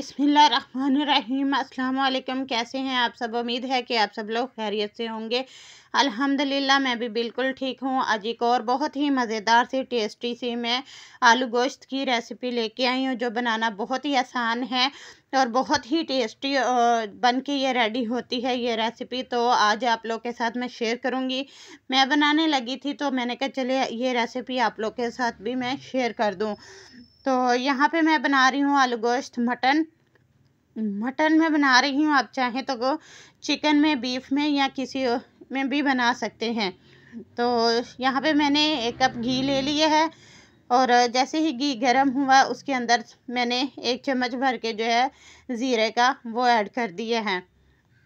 बिसमीम अल्लाम कैसे हैं आप सब उम्मीद है कि आप सब लोग खैरियत से होंगे अल्हम्दुलिल्लाह मैं भी बिल्कुल ठीक हूँ आज एक और बहुत ही मज़ेदार सी टेस्टी सी मैं आलू गोश्त की रेसिपी लेके आई हूँ जो बनाना बहुत ही आसान है और बहुत ही टेस्टी बन के ये रेडी होती है ये रेसिपी तो आज आप लोग के साथ मैं शेयर करूँगी मैं बनाने लगी थी तो मैंने कहा चले ये रेसिपी आप लोग के साथ भी मैं शेयर कर दूँ तो यहाँ पे मैं बना रही हूँ आलू गोश्त मटन मटन में बना रही हूँ आप चाहें तो चिकन में बीफ में या किसी में भी बना सकते हैं तो यहाँ पे मैंने एक कप घी ले लिए है और जैसे ही घी गर्म हुआ उसके अंदर मैंने एक चम्मच भर के जो है ज़ीरे का वो ऐड कर दिए हैं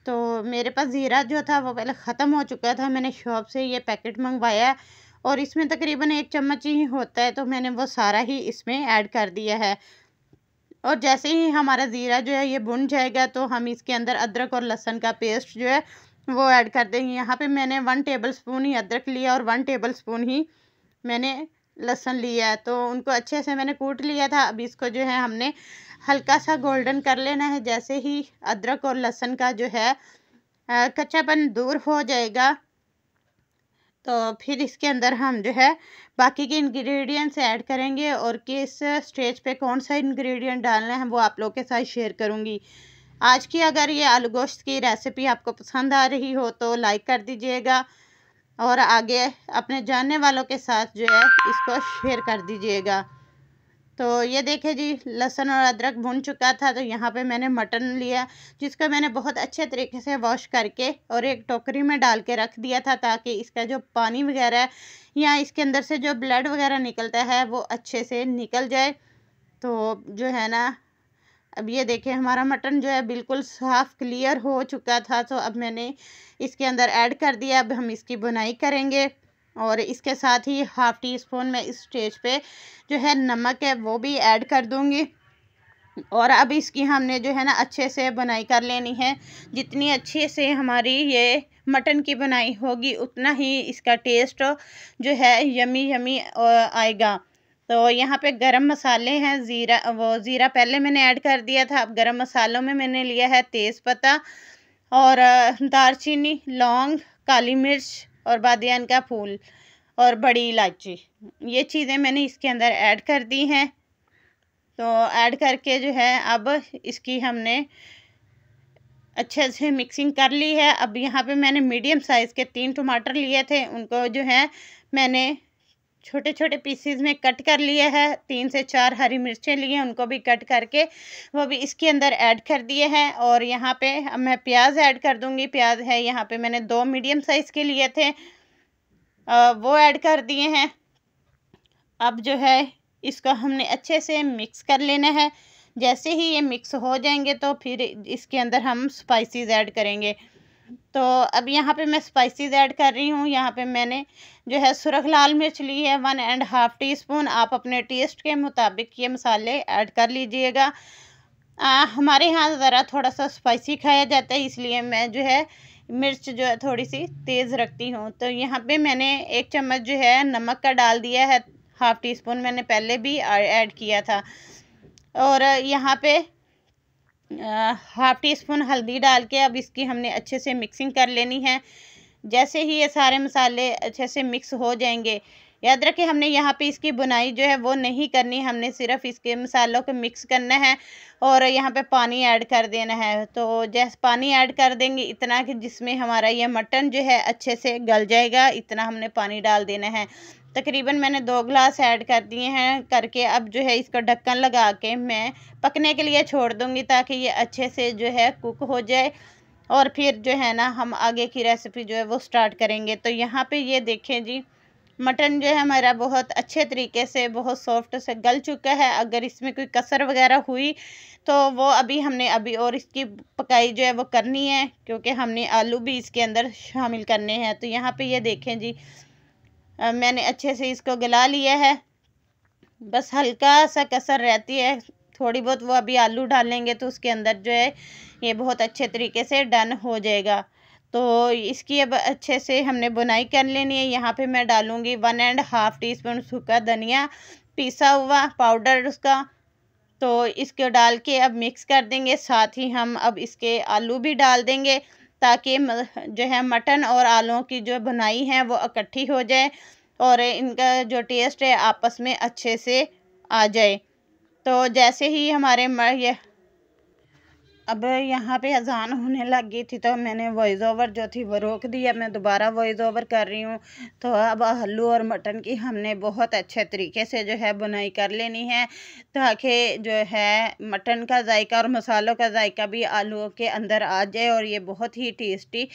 तो मेरे पास ज़ीरा जो था वो पहले ख़त्म हो चुका था मैंने शॉप से ये पैकेट मंगवाया और इसमें तकरीबन एक चम्मच ही होता है तो मैंने वो सारा ही इसमें ऐड कर दिया है और जैसे ही हमारा ज़ीरा जो है ये भुन जाएगा तो हम इसके अंदर अदरक और लहसन का पेस्ट जो है वो ऐड कर देंगे यहाँ पे मैंने वन टेबल स्पून ही अदरक लिया और वन टेबल स्पून ही मैंने लहसन लिया है तो उनको अच्छे से मैंने कूट लिया था अब इसको जो है हमने हल्का सा गोल्डन कर लेना है जैसे ही अदरक और लहसन का जो है कच्चापन दूर हो जाएगा तो फिर इसके अंदर हम जो है बाकी के इंग्रेडिएंट्स ऐड करेंगे और किस स्टेज पे कौन सा इंग्रेडिएंट डालना है वो आप लोग के साथ शेयर करूँगी आज की अगर ये आलू गोश्त की रेसिपी आपको पसंद आ रही हो तो लाइक कर दीजिएगा और आगे अपने जानने वालों के साथ जो है इसको शेयर कर दीजिएगा तो ये देखे जी लहसुन और अदरक भुन चुका था तो यहाँ पे मैंने मटन लिया जिसको मैंने बहुत अच्छे तरीके से वॉश करके और एक टोकरी में डाल के रख दिया था ताकि इसका जो पानी वगैरह या इसके अंदर से जो ब्लड वगैरह निकलता है वो अच्छे से निकल जाए तो जो है ना अब ये देखें हमारा मटन जो है बिल्कुल साफ़ क्लियर हो चुका था तो अब मैंने इसके अंदर ऐड कर दिया अब हम इसकी बुनाई करेंगे और इसके साथ ही हाफ़ टी स्पून मैं इस स्टेज पे जो है नमक है वो भी ऐड कर दूँगी और अब इसकी हमने जो है ना अच्छे से बनाई कर लेनी है जितनी अच्छे से हमारी ये मटन की बनाई होगी उतना ही इसका टेस्ट जो है यमी यमी आएगा तो यहाँ पे गरम मसाले हैं ज़ीरा वो ज़ीरा पहले मैंने ऐड कर दिया था अब गरम मसालों में मैंने लिया है तेज़पत्ता और दालचीनी लौंग काली मिर्च और बादन का फूल और बड़ी इलायची ये चीज़ें मैंने इसके अंदर ऐड कर दी हैं तो ऐड करके जो है अब इसकी हमने अच्छे से मिक्सिंग कर ली है अब यहाँ पे मैंने मीडियम साइज़ के तीन टमाटर लिए थे उनको जो है मैंने छोटे छोटे पीसीज में कट कर लिए हैं तीन से चार हरी मिर्चें लिए उनको भी कट करके वो भी इसके अंदर ऐड कर दिए हैं और यहाँ पे अब मैं प्याज ऐड कर दूंगी प्याज है यहाँ पे मैंने दो मीडियम साइज़ के लिए थे आ, वो ऐड कर दिए हैं अब जो है इसको हमने अच्छे से मिक्स कर लेना है जैसे ही ये मिक्स हो जाएंगे तो फिर इसके अंदर हम स्पाइसीज ऐड करेंगे तो अब यहाँ पे मैं स्पाइसेस ऐड कर रही हूँ यहाँ पे मैंने जो है सुरख लाल मिर्च ली है one and half teaspoon आप अपने टेस्ट के मुताबिक ये मसाले ऐड कर लीजिएगा हमारे यहाँ ज़रा थोड़ा सा स्पाइसी खाया जाता है इसलिए मैं जो है मिर्च जो है थोड़ी सी तेज़ रखती हूँ तो यहाँ पे मैंने एक चम्मच जो है नमक का डाल दिया है हाफ़ टी स्पून मैंने पहले भी ऐड किया था और यहाँ पे हाफ़ टी स्पून हल्दी डाल के अब इसकी हमने अच्छे से मिक्सिंग कर लेनी है जैसे ही ये सारे मसाले अच्छे से मिक्स हो जाएंगे याद रखें हमने यहाँ पे इसकी बुनाई जो है वो नहीं करनी हमने सिर्फ इसके मसालों को मिक्स करना है और यहाँ पे पानी ऐड कर देना है तो जैसे पानी ऐड कर देंगे इतना कि जिसमें हमारा ये मटन जो है अच्छे से गल जाएगा इतना हमने पानी डाल देना है तकरीबन मैंने दो ग्लास ऐड कर दिए हैं करके अब जो है इसको ढक्कन लगा के मैं पकने के लिए छोड़ दूँगी ताकि ये अच्छे से जो है कुक हो जाए और फिर जो है ना हम आगे की रेसिपी जो है वो स्टार्ट करेंगे तो यहाँ पे ये देखें जी मटन जो है हमारा बहुत अच्छे तरीके से बहुत सॉफ्ट से गल चुका है अगर इसमें कोई कसर वगैरह हुई तो वो अभी हमने अभी और इसकी पकाई जो है वो करनी है क्योंकि हमने आलू भी इसके अंदर शामिल करने हैं तो यहाँ पे ये देखें जी मैंने अच्छे से इसको गला लिया है बस हल्का सा कसर रहती है थोड़ी बहुत वो अभी आलू डालेंगे तो उसके अंदर जो है ये बहुत अच्छे तरीके से डन हो जाएगा तो इसकी अब अच्छे से हमने बुनाई कर लेनी है यहाँ पे मैं डालूँगी one and half teaspoon सूखा धनिया पिसा हुआ पाउडर उसका तो इसको डाल के अब मिक्स कर देंगे साथ ही हम अब इसके आलू भी डाल देंगे ताकि जो है मटन और आलू की जो बुनाई है वो इकट्ठी हो जाए और इनका जो टेस्ट है आपस में अच्छे से आ जाए तो जैसे ही हमारे ये अब यहाँ पे अजान होने लग गई थी तो मैंने वॉइस ओवर जो थी वो रोक दिया मैं दोबारा वॉइस ओवर कर रही हूँ तो अब आलू और मटन की हमने बहुत अच्छे तरीके से जो है बुनाई कर लेनी है ताकि जो है मटन का जायका और मसालों का जायका भी आलूओं के अंदर आ जाए और ये बहुत ही टेस्टी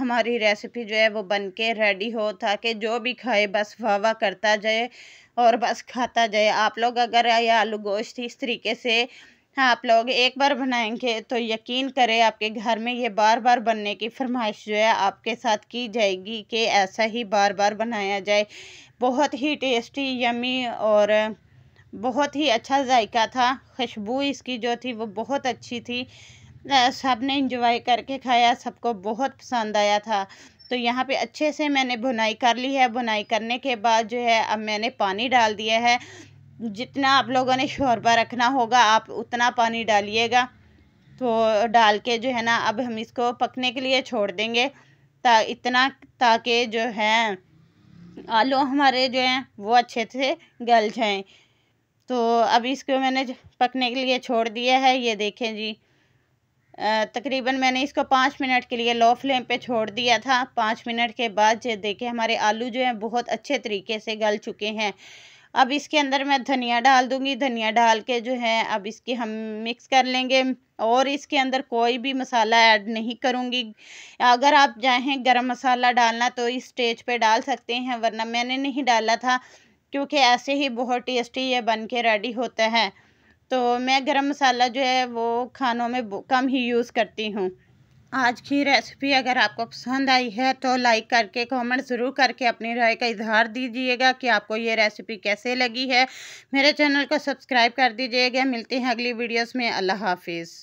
हमारी रेसिपी जो है वो बन के रेडी हो ताकि जो भी खाए बस वाह वाह करता जाए और बस खाता जाए आप लोग अगर ये आलू गोश्त इस तरीके से हाँ आप लोग एक बार बनाएंगे तो यकीन करें आपके घर में ये बार बार बनने की फरमाइश जो है आपके साथ की जाएगी कि ऐसा ही बार बार बनाया जाए बहुत ही टेस्टी यमी और बहुत ही अच्छा जायका था खुशबू इसकी जो थी वो बहुत अच्छी थी सब ने इंजॉय करके खाया सबको बहुत पसंद आया था तो यहाँ पे अच्छे से मैंने बुनाई कर ली है बुनाई करने के बाद जो है अब मैंने पानी डाल दिया है जितना आप लोगों ने शोरबा रखना होगा आप उतना पानी डालिएगा तो डाल के जो है ना अब हम इसको पकने के लिए छोड़ देंगे ता इतना ताकि जो है आलू हमारे जो हैं वो अच्छे से गल जाएं तो अब इसको मैंने पकने के लिए छोड़ दिया है ये देखें जी तकरीबन मैंने इसको पाँच मिनट के लिए लो फ्लेम पे छोड़ दिया था पाँच मिनट के बाद ये देखें हमारे आलू जो हैं बहुत अच्छे तरीके से गल चुके हैं अब इसके अंदर मैं धनिया डाल दूँगी धनिया डाल के जो है अब इसकी हम मिक्स कर लेंगे और इसके अंदर कोई भी मसाला ऐड नहीं करूँगी अगर आप चाहें गरम मसाला डालना तो इस स्टेज पे डाल सकते हैं वरना मैंने नहीं डाला था क्योंकि ऐसे ही बहुत टेस्टी ये बन के रेडी होता है तो मैं गरम मसाला जो है वो खानों में कम ही यूज़ करती हूँ आज की रेसिपी अगर आपको पसंद आई है तो लाइक करके कमेंट ज़रूर करके अपनी राय का इजहार दीजिएगा कि आपको ये रेसिपी कैसे लगी है मेरे चैनल को सब्सक्राइब कर दीजिएगा मिलते हैं अगली वीडियोस में अल्लाह हाफिज़